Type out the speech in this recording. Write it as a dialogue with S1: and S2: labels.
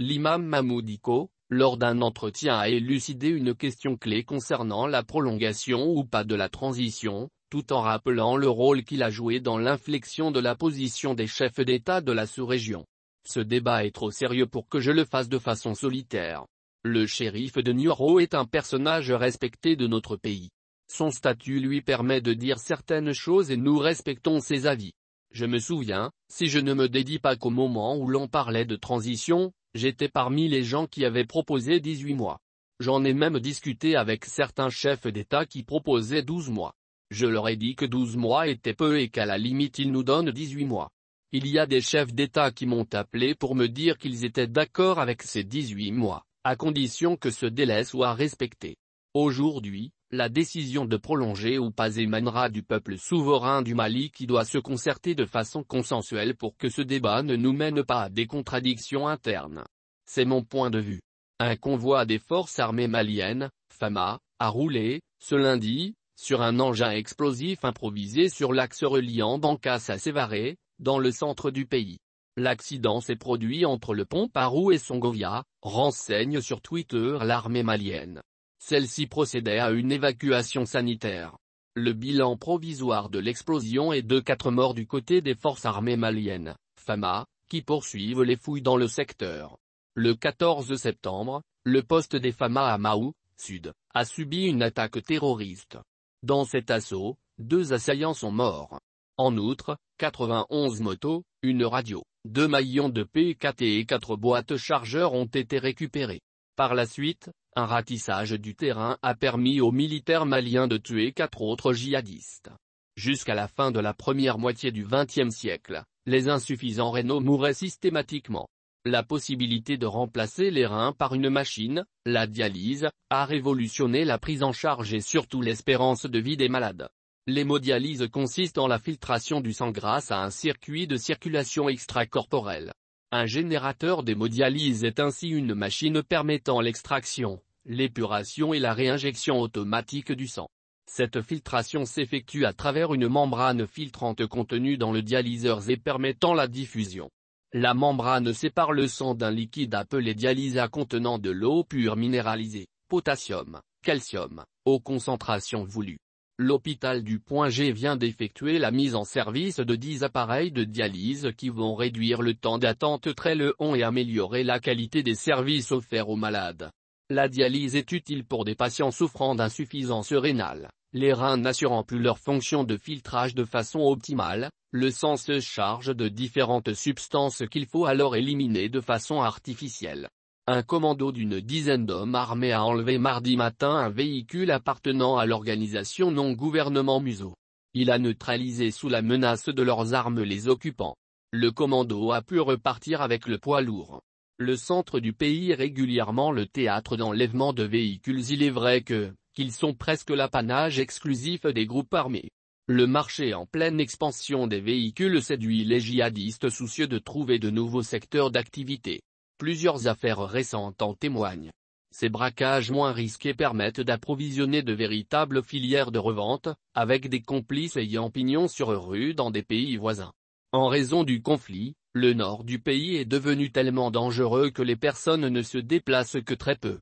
S1: L'imam Mahmoud lors d'un entretien a élucidé une question clé concernant la prolongation ou pas de la transition, tout en rappelant le rôle qu'il a joué dans l'inflexion de la position des chefs d'État de la sous-région. Ce débat est trop sérieux pour que je le fasse de façon solitaire. Le shérif de Nioro est un personnage respecté de notre pays. Son statut lui permet de dire certaines choses et nous respectons ses avis. Je me souviens, si je ne me dédie pas qu'au moment où l'on parlait de transition, J'étais parmi les gens qui avaient proposé 18 mois. J'en ai même discuté avec certains chefs d'État qui proposaient 12 mois. Je leur ai dit que 12 mois était peu et qu'à la limite ils nous donnent 18 mois. Il y a des chefs d'État qui m'ont appelé pour me dire qu'ils étaient d'accord avec ces 18 mois, à condition que ce délai soit respecté. Aujourd'hui, la décision de prolonger ou pas émanera du peuple souverain du Mali qui doit se concerter de façon consensuelle pour que ce débat ne nous mène pas à des contradictions internes. C'est mon point de vue. Un convoi des forces armées maliennes, FAMA, a roulé, ce lundi, sur un engin explosif improvisé sur l'axe reliant Bankas à Sévaré, dans le centre du pays. L'accident s'est produit entre le pont Parou et Songovia, renseigne sur Twitter l'armée malienne. Celle-ci procédait à une évacuation sanitaire. Le bilan provisoire de l'explosion est de quatre morts du côté des forces armées maliennes, FAMA, qui poursuivent les fouilles dans le secteur. Le 14 septembre, le poste des FAMA à Maou, Sud, a subi une attaque terroriste. Dans cet assaut, deux assaillants sont morts. En outre, 91 motos, une radio, deux maillons de PKT et quatre boîtes chargeurs ont été récupérés. Par la suite, un ratissage du terrain a permis aux militaires maliens de tuer quatre autres djihadistes. Jusqu'à la fin de la première moitié du XXe siècle, les insuffisants rénaux mouraient systématiquement. La possibilité de remplacer les reins par une machine, la dialyse, a révolutionné la prise en charge et surtout l'espérance de vie des malades. L'hémodialyse consiste en la filtration du sang grâce à un circuit de circulation extracorporelle. Un générateur d'hémodialyse est ainsi une machine permettant l'extraction, l'épuration et la réinjection automatique du sang. Cette filtration s'effectue à travers une membrane filtrante contenue dans le dialyseur et permettant la diffusion. La membrane sépare le sang d'un liquide appelé à contenant de l'eau pure minéralisée, potassium, calcium, aux concentrations voulues. L'hôpital du Point G vient d'effectuer la mise en service de 10 appareils de dialyse qui vont réduire le temps d'attente très long et améliorer la qualité des services offerts aux malades. La dialyse est utile pour des patients souffrant d'insuffisance rénale, les reins n'assurant plus leur fonction de filtrage de façon optimale, le sang se charge de différentes substances qu'il faut alors éliminer de façon artificielle. Un commando d'une dizaine d'hommes armés a enlevé mardi matin un véhicule appartenant à l'organisation non gouvernement Museau. Il a neutralisé sous la menace de leurs armes les occupants. Le commando a pu repartir avec le poids lourd. Le centre du pays est régulièrement le théâtre d'enlèvements de véhicules il est vrai que, qu'ils sont presque l'apanage exclusif des groupes armés. Le marché en pleine expansion des véhicules séduit les djihadistes soucieux de trouver de nouveaux secteurs d'activité. Plusieurs affaires récentes en témoignent. Ces braquages moins risqués permettent d'approvisionner de véritables filières de revente, avec des complices ayant pignon sur rue dans des pays voisins. En raison du conflit, le nord du pays est devenu tellement dangereux que les personnes ne se déplacent que très peu.